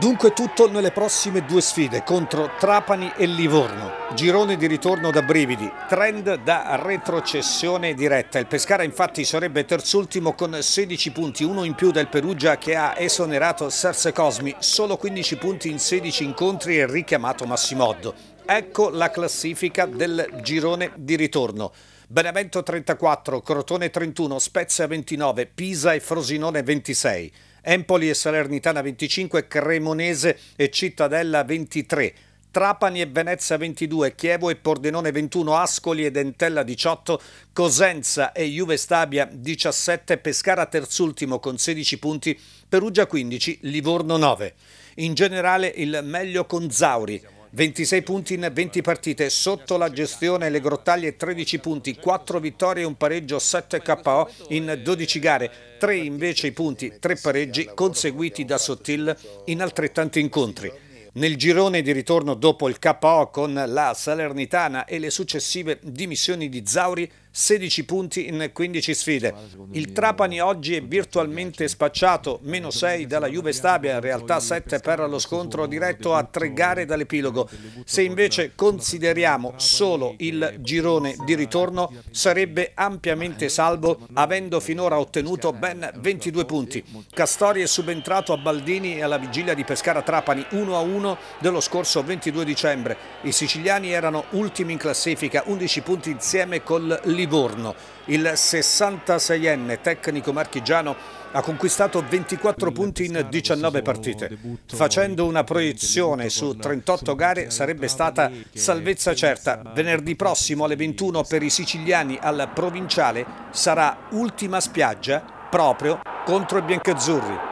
Dunque tutto nelle prossime due sfide contro Trapani e Livorno. Girone di ritorno da brividi, trend da retrocessione diretta. Il Pescara infatti sarebbe terzultimo con 16 punti, uno in più del Perugia che ha esonerato Serse Cosmi, solo 15 punti in 16 incontri e richiamato Massimoddo. Ecco la classifica del girone di ritorno. Benevento 34, Crotone 31, Spezia 29, Pisa e Frosinone 26. Empoli e Salernitana 25, Cremonese e Cittadella 23. Trapani e Venezia 22, Chievo e Pordenone 21, Ascoli e Dentella 18, Cosenza e Juve Stabia 17, Pescara terzultimo con 16 punti, Perugia 15, Livorno 9. In generale il meglio con Zauri. 26 punti in 20 partite, sotto la gestione le grottaglie 13 punti, 4 vittorie e un pareggio 7 KO in 12 gare, 3 invece i punti, 3 pareggi conseguiti da Sottil in altrettanti incontri. Nel girone di ritorno dopo il KO con la Salernitana e le successive dimissioni di Zauri, 16 punti in 15 sfide. Il Trapani oggi è virtualmente spacciato, meno 6 dalla Juve Stabia, in realtà 7 per lo scontro diretto a tre gare dall'epilogo. Se invece consideriamo solo il girone di ritorno, sarebbe ampiamente eh, salvo, avendo eh, finora ottenuto ben 22 eh, punti. Castori è subentrato a Baldini e alla vigilia di Pescara Trapani 1-1 1 dello scorso 22 dicembre. I siciliani erano ultimi in classifica, 11 punti insieme col Livorno. Il 66enne tecnico marchigiano ha conquistato 24 punti in 19 partite. Facendo una proiezione su 38 gare sarebbe stata salvezza certa. Venerdì prossimo alle 21 per i siciliani al provinciale sarà ultima spiaggia proprio contro i biancazzurri.